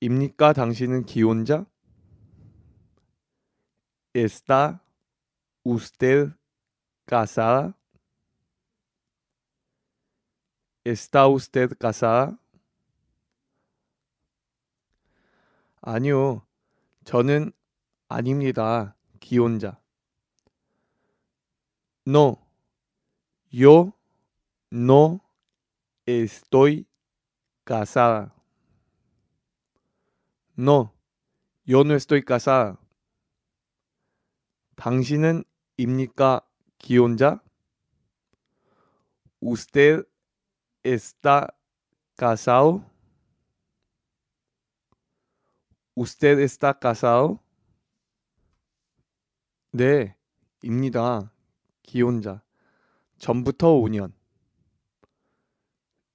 입니까 당신은 기혼자? ¿Está usted casada? ¿Está usted casada? 아니요. 저는 아닙니다. 기혼자. No. Yo no estoy casada. No, yo no estoy casada. 당신은 입니까 기혼자? Usted está casado? Usted está casado? 네, 입니다. 기혼자. 전부터 5년.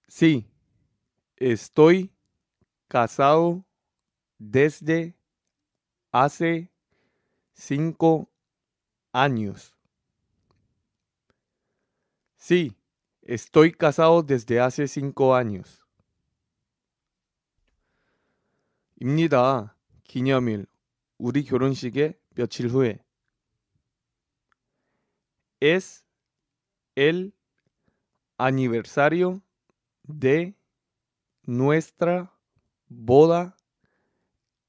Sí, estoy casado desde hace cinco años. Sí, estoy casado desde hace cinco años. Es el aniversario de nuestra boda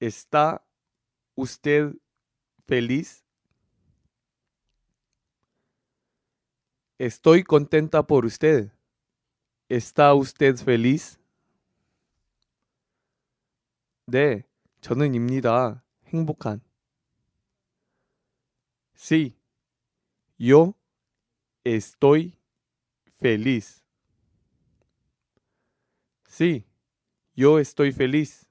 ¿Está usted feliz? Estoy contenta por usted. ¿Está usted feliz? 네, 저는입니다. 행복한. Sí, yo estoy feliz. Sí, yo estoy feliz.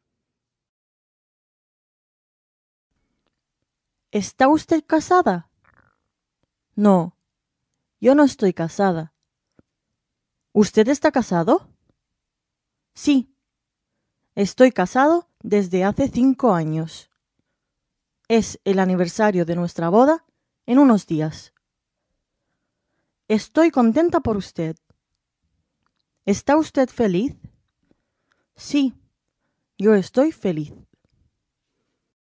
¿Está usted casada? No, yo no estoy casada. ¿Usted está casado? Sí, estoy casado desde hace cinco años. Es el aniversario de nuestra boda en unos días. Estoy contenta por usted. ¿Está usted feliz? Sí, yo estoy feliz.